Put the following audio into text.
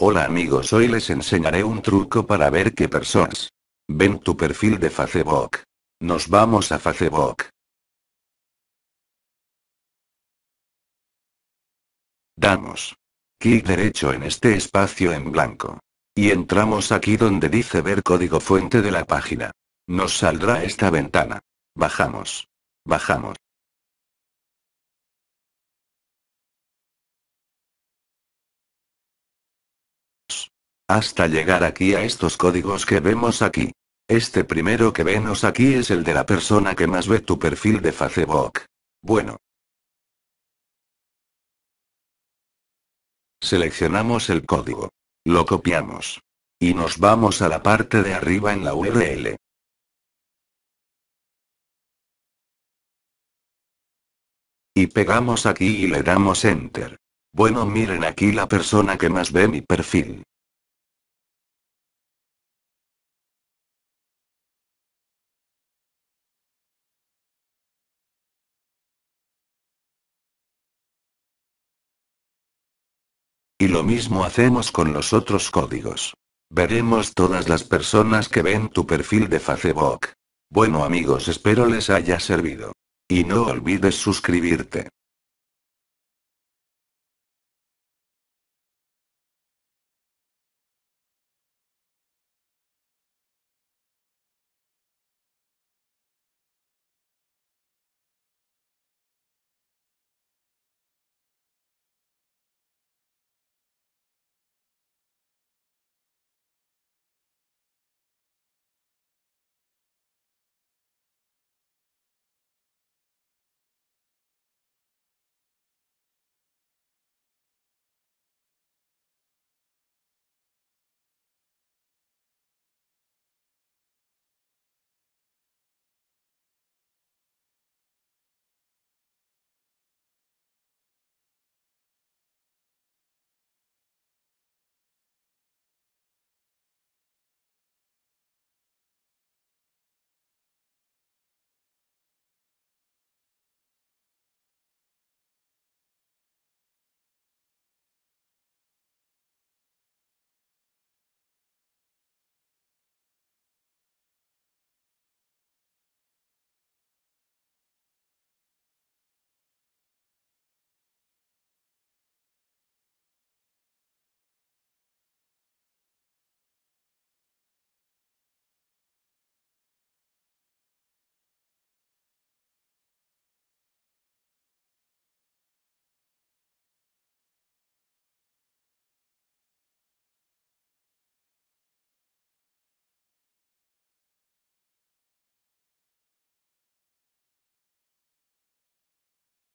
Hola amigos, hoy les enseñaré un truco para ver qué personas ven tu perfil de Facebook. Nos vamos a Facebook. Damos clic derecho en este espacio en blanco. Y entramos aquí donde dice ver código fuente de la página. Nos saldrá esta ventana. Bajamos. Bajamos. hasta llegar aquí a estos códigos que vemos aquí. Este primero que vemos aquí es el de la persona que más ve tu perfil de Facebook. Bueno. Seleccionamos el código. Lo copiamos. Y nos vamos a la parte de arriba en la URL. Y pegamos aquí y le damos Enter. Bueno miren aquí la persona que más ve mi perfil. Y lo mismo hacemos con los otros códigos. Veremos todas las personas que ven tu perfil de Facebook. Bueno amigos, espero les haya servido. Y no olvides suscribirte.